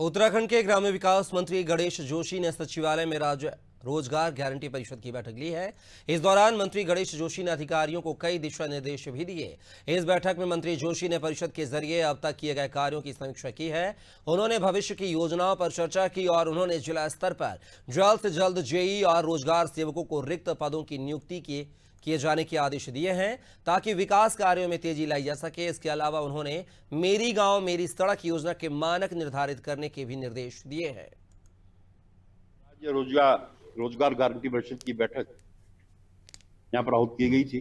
उत्तराखंड के ग्राम्य विकास मंत्री गणेश जोशी ने सचिवालय में राज्य रोजगार गारंटी परिषद की बैठक ली है इस दौरान मंत्री गणेश जोशी ने अधिकारियों को कई दिशा निर्देश भी दिए इस बैठक में मंत्री जोशी ने परिषद के जरिए अब तक किए गए कार्यों की समीक्षा की है उन्होंने भविष्य की योजनाओं पर चर्चा की और उन्होंने जिला स्तर पर जल्द से जल्द जेई और रोजगार सेवकों को रिक्त पदों की नियुक्ति की किए जाने के आदेश दिए हैं ताकि विकास कार्यों में तेजी लाई जा सके इसके अलावा उन्होंने मेरी गांव मेरी सड़क योजना के मानक निर्धारित करने के भी निर्देश दिए हैं रोजगार रोजगार गारंटी परिषद की बैठक यहाँ पर आहूत की गई थी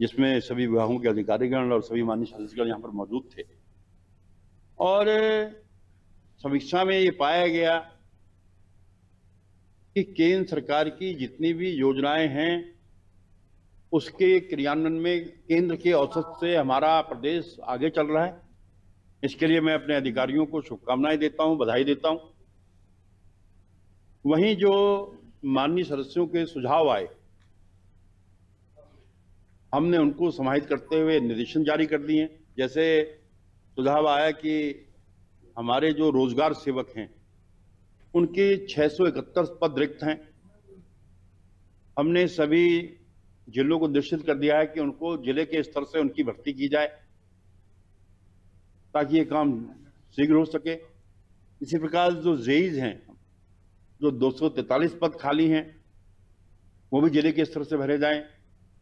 जिसमें सभी विभागों के अधिकारीगण और सभी मान्य छत्तीसगढ़ यहाँ पर मौजूद थे और समीक्षा में ये पाया गया कि केंद्र सरकार की जितनी भी योजनाएं हैं उसके क्रियान्वयन में केंद्र के औसत से हमारा प्रदेश आगे चल रहा है इसके लिए मैं अपने अधिकारियों को शुभकामनाएं देता हूं बधाई देता हूं वहीं जो माननीय सदस्यों के सुझाव आए हमने उनको समाहित करते हुए निर्देशन जारी कर दिए जैसे सुझाव आया कि हमारे जो रोजगार सेवक हैं उनके 671 पद रिक्त हैं हमने सभी जिलों को निश्चित कर दिया है कि उनको जिले के स्तर से उनकी भर्ती की जाए ताकि ये काम शीघ्र हो सके इसी प्रकार जो जेईज हैं जो 243 पद खाली हैं वो भी जिले के स्तर से भरे जाएं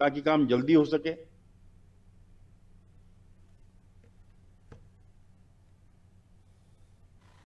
ताकि काम जल्दी हो सके